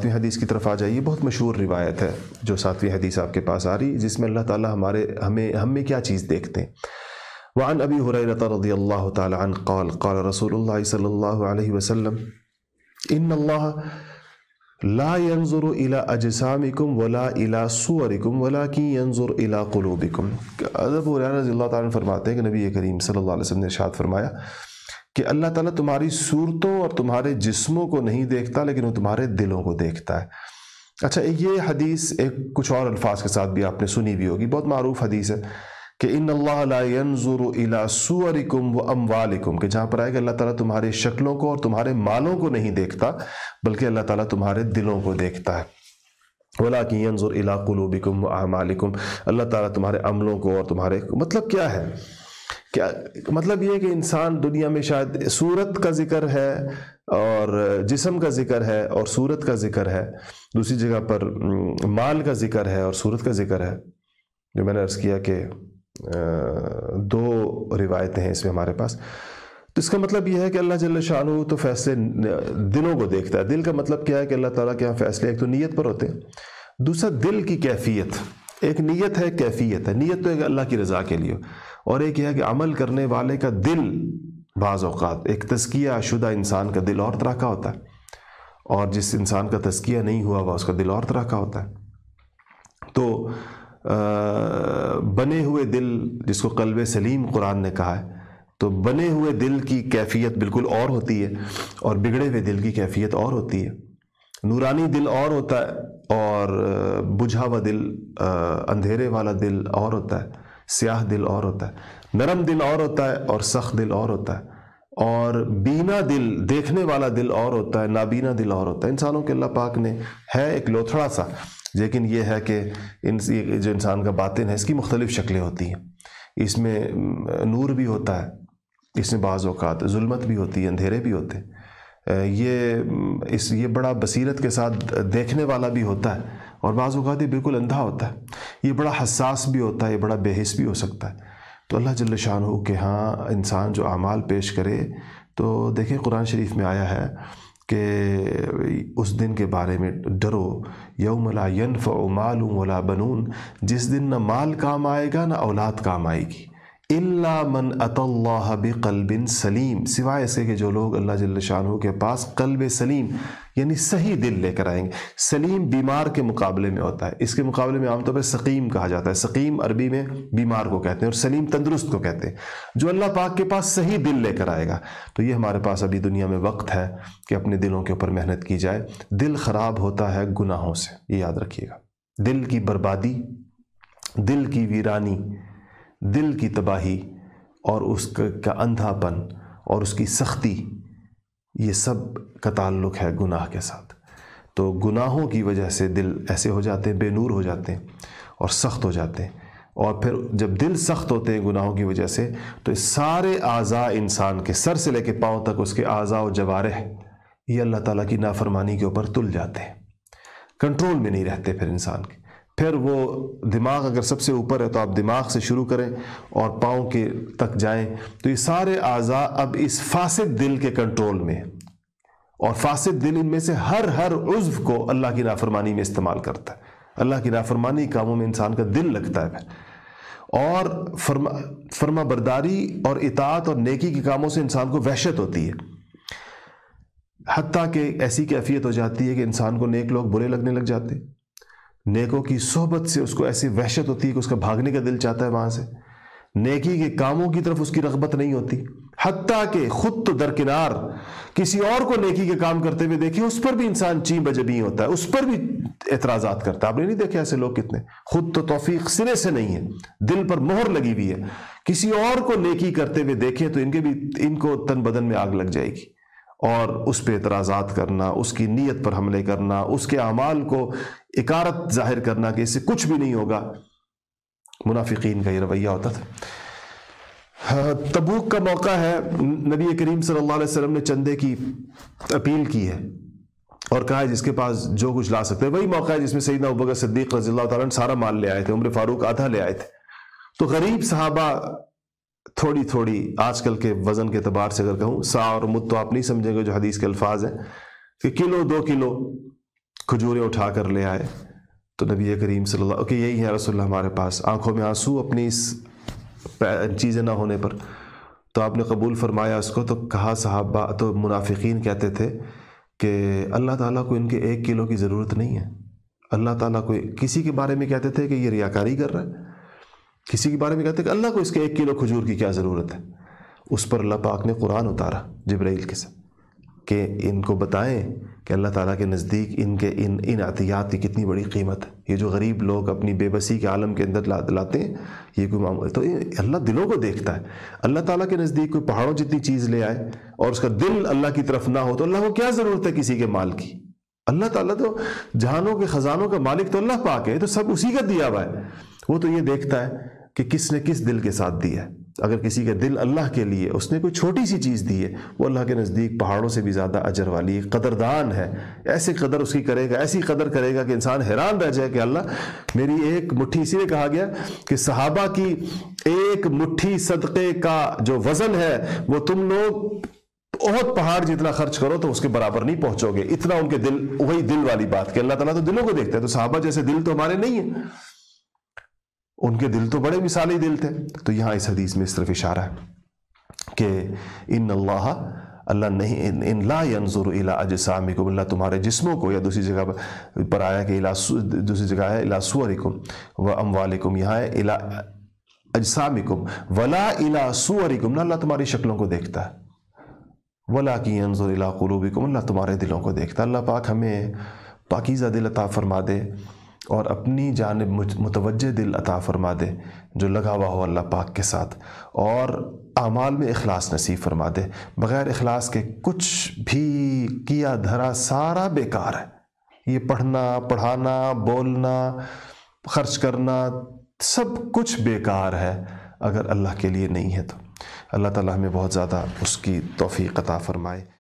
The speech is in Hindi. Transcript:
सातवीं हदीस की तरफ आ जाइए बहुत मशहूर रिवायत है जो सातवीं हदीस आपके पास आ रही जिसमें अल्लाह ताला हमारे हमें हमें क्या चीज़ देखते हैं वन अबी हुरैरत रदी अल्लाह तन कौल कौल रसूल सल्ला वसलम इन अल्लाह अजसामिकम यंजुर वला इला वला कि यंजुर अदब रजी तरमाते हैं कि नबी करीम सल्ला वसम ने शाद फरमाया कि अल्लाह ताला तुम्हारी सूरतों और तुम्हारे जिस्मों को नहीं देखता लेकिन वो तुम्हारे दिलों को देखता है अच्छा ये हदीस एक कुछ और अल्फाज के साथ भी आपने सुनी भी होगी बहुत मरूफ हदीस है कि इन अल्लाजुरकुम व अमवालिकुम के जहाँ पर आएगा अल्लाह ताला तुम्हारी शक्लों को और तुम्हारे मालों को नहीं देखता बल्कि अल्लाह ताला तुम्हारे दिलों को देखता है वला कि यंजुर कुलूबिकुम व अमालिकुम अल्लाह ताला तुम्हारे अमलों को और तुम्हारे मतलब क्या है क्या मतलब ये कि इंसान दुनिया में शायद सूरत का जिक्र है और जिसम का जिक्र है और सूरत का जिक्र है दूसरी जगह पर माल का जिक्र है और सूरत का जिक्र है जो मैंने अर्ज़ किया कि दो रिवायतें हैं इसमें हमारे पास तो इसका मतलब यह है कि अल्लाह जल्ल शाह तो फैसले दिलों को देखता है दिल का मतलब क्या है कि अल्लाह ताला के यहाँ फैसले एक तो नीयत पर होते हैं दूसरा दिल की कैफियत एक नीयत है कैफियत है नीयत तो एक अल्लाह की रज़ा के लिए और एक यह है कि अमल करने वाले का दिल बाज़ एक तस्किया शुदा इंसान का दिल और तरह का होता है और जिस इंसान का तस्किया नहीं हुआ हुआ उसका दिल और तरह का होता है तो आ, बने हुए दिल जिसको कल्ब सलीम कुरान ने कहा है तो बने हुए दिल की कैफियत बिल्कुल और होती है और बिगड़े हुए दिल की कैफियत और होती है नूरानी दिल और होता है और बुझा हुआ दिल अंधेरे वाला दिल और होता है स्याह दिल और होता है नरम दिल और होता है और सख्त दिल और होता है और बीना दिल देखने वाला दिल और होता है नाबीना दिल और होता है इंसानों के अल्लाह पाक ने है एक लोथड़ा सा लेकिन ये है कि इन जो इंसान का बातिन है इसकी मुख्तलिफ़ शक्लें होती हैं इसमें नूर भी होता है इसमें बाज़ अवत भी होती है अंधेरे भी होते हैं ये इस ये बड़ा बसीरत के साथ देखने वाला भी होता है और बाज़ात ये बिल्कुल अंधा होता है ये बड़ा हसास भी होता है ये बड़ा बेहस भी हो सकता है तो अल्लाह जल्ल शाह हो कि हाँ इंसान जो अमाल पेश करे तो देखें कुरान शरीफ में आया है कि उस दिन के बारे में डरो यौमला यनफ़ मालूम वला बनून जिस दिन न माल काम आएगा ना औलाद काम आएगी इल्ला मन अतल्लाह बिकल्बिन सलीम सिवाय इसके कि जो लोग अल्लाह जल्ल के पास कल्ब सलीम यानी सही दिल लेकर आएंगे सलीम बीमार के मुकाबले में होता है इसके मुकाबले में आमतौर पर सकीम कहा जाता है सकीम अरबी में बीमार को कहते हैं और सलीम तंदुरुस्त को कहते हैं जो अल्लाह पाक के पास सही दिल लेकर आएगा तो ये हमारे पास अभी दुनिया में वक्त है कि अपने दिलों के ऊपर मेहनत की जाए दिल ख़राब होता है गुनाहों से ये याद रखिएगा दिल की बर्बादी दिल की वीरानी दिल की तबाही और उसका अंधापन और उसकी सख्ती ये सब का ताल्लुक है गुनाह के साथ तो गुनाहों की वजह से दिल ऐसे हो जाते हैं बेनूर हो जाते हैं और सख्त हो जाते हैं और फिर जब दिल सख्त होते हैं गुनाहों की वजह से तो सारे आज़ा इंसान के सर से लेके पाँव तक उसके आज़ा और जवारे ये अल्लाह ताला की नाफरमानी के ऊपर तुल जाते हैं कंट्रोल में नहीं रहते फिर इंसान के फिर वो दिमाग अगर सबसे ऊपर है तो आप दिमाग से शुरू करें और पाँव के तक जाएं तो ये सारे आज़ा अब इस फासिद दिल के कंट्रोल में और फासिद दिल इनमें से हर हर उज्व को अल्लाह की नाफरमानी में इस्तेमाल करता है अल्लाह की नाफरमानी कामों में इंसान का दिल लगता है और फरमा फर्मा बरदारी और इतात और नेकी के कामों से इंसान को वहशत होती है हती कि ऐसी कैफियत हो जाती है कि इंसान को नेक लोग बुरे लगने लग जाते हैं नेकों की सोहबत से उसको ऐसी वहशत होती है कि उसका भागने का दिल चाहता है वहां से नेकी के कामों की तरफ उसकी रगबत नहीं होती हती के खुद तो दरकिनार किसी और को नेकी के काम करते हुए देखिए उस पर भी इंसान ची बजबी होता है उस पर भी एतराजात करता है आपने नहीं देखे ऐसे लोग कितने खुद तो तोफीक सिरे से नहीं है दिल पर मोहर लगी हुई है किसी और को नेकी करते हुए देखें तो इनके भी इनको तन बदन में आग लग जाएगी और उस पर एतराज़ात करना उसकी नीयत पर हमले करना उसके अमाल को इकारत जाहिर करना कि इससे कुछ भी नहीं होगा मुनाफिकीन का ये रवैया होता था हाँ, तबूक का मौका है नबी करीम सल्लल्लाहु अलैहि वसल्लम ने चंदे की अपील की है और कहा है जिसके पास जो कुछ ला सकते हैं वही मौका है जिसमें सईदना अबकर सिद्दीक रजील्ला सारा माल ले आए थे उम्र फारूक आधा ले आए थे तो गरीब साहबा थोड़ी थोड़ी आजकल के वज़न के अतबार से अगर कहूँ सा और मुद तो आप नहीं समझेंगे जो हदीस के अल्फाज हैं कि किलो दो किलो खजूरें उठा कर ले आए तो नबी करीम वसल्लम ओके यही है रसोल्ला हमारे पास आंखों में आंसू अपनी इस चीज़ें ना होने पर तो आपने कबूल फरमाया उसको तो कहा साहबा तो मुनाफिकीन कहते थे कि अल्लाह ताला को इनके एक किलो की ज़रूरत नहीं है अल्लाह ताला को किसी के बारे में कहते थे कि ये रियाकारी कर रहा है किसी के बारे में कहते हैं कि अल्लाह को इसके एक किलो खजूर की क्या ज़रूरत है उस पर अल्लाह पाक ने कुरान उतारा जबराइल के साथ कि इनको बताएं कि अल्लाह ताला के नज़दीक इनके इन इन अतियात की कितनी बड़ी कीमत है ये जो गरीब लोग अपनी बेबसी के आलम के अंदर ला, लाते हैं ये कोई मामूल तो अल्लाह दिलों को देखता है अल्लाह ताला के नज़दीक कोई पहाड़ों जितनी चीज़ ले आए और उसका दिल अल्लाह की तरफ ना हो तो अल्लाह को क्या ज़रूरत है किसी के माल की अल्लाह ताला तो जहानों के ख़जानों का मालिक तो अल्लाह पाक है तो सब उसी का दिया हुआ है वो तो ये देखता है कि किसने किस दिल के साथ दिया है अगर किसी का दिल अल्लाह के लिए उसने कोई छोटी सी चीज़ दी है वो अल्लाह के नज़दीक पहाड़ों से भी ज़्यादा अजर वाली कदरदान है ऐसी कदर उसकी करेगा ऐसी कदर करेगा कि इंसान हैरान रह जाए कि अल्लाह मेरी एक मुट्ठी इसीलिए कहा गया कि सहाबा की एक मुट्ठी सदक़े का जो वज़न है वो तुम लोग बहुत पहाड़ जितना खर्च करो तो उसके बराबर नहीं पहुँचोगे इतना उनके दिल वही दिल वाली बात कि अल्लाह तला तो दिलों को देखते हैं तो साहबा जैसे दिल तो हमारे नहीं है उनके दिल तो बड़े मिसाली दिल थे तो यहाँ इस हदीस में इस तरफ इशारा है कि इन अल्लाह अल्लाह नहीं इन, ला यंजुर इला अजसामिकुम अल्लाह तुम्हारे जिस्मों को या दूसरी जगह पर आया कि इला दूसरी जगह है इला सुअरिकुम व अमवालिकुम यहाँ है इला अजसामिकुम वला इला सुअरिकुम ना अल्लाह तुम्हारी शक्लों को देखता है वला की यंजुर इला कुलूबिकुम अल्लाह तुम्हारे दिलों को देखता है अल्लाह पाक हमें पाकिज़ा दिल अता फरमा दे और अपनी जानब मुतवज दिल अता फरमा दे जो लगा हुआ हो अल्लाह पाक के साथ और अमाल में अखलास नसीब फरमा दे बग़ैर अखलास के कुछ भी किया धरा सारा बेकार है ये पढ़ना पढ़ाना बोलना खर्च करना सब कुछ बेकार है अगर अल्लाह के लिए नहीं है तो अल्लाह ताला हमें बहुत ज़्यादा उसकी तोफ़ी अता फ़रमाए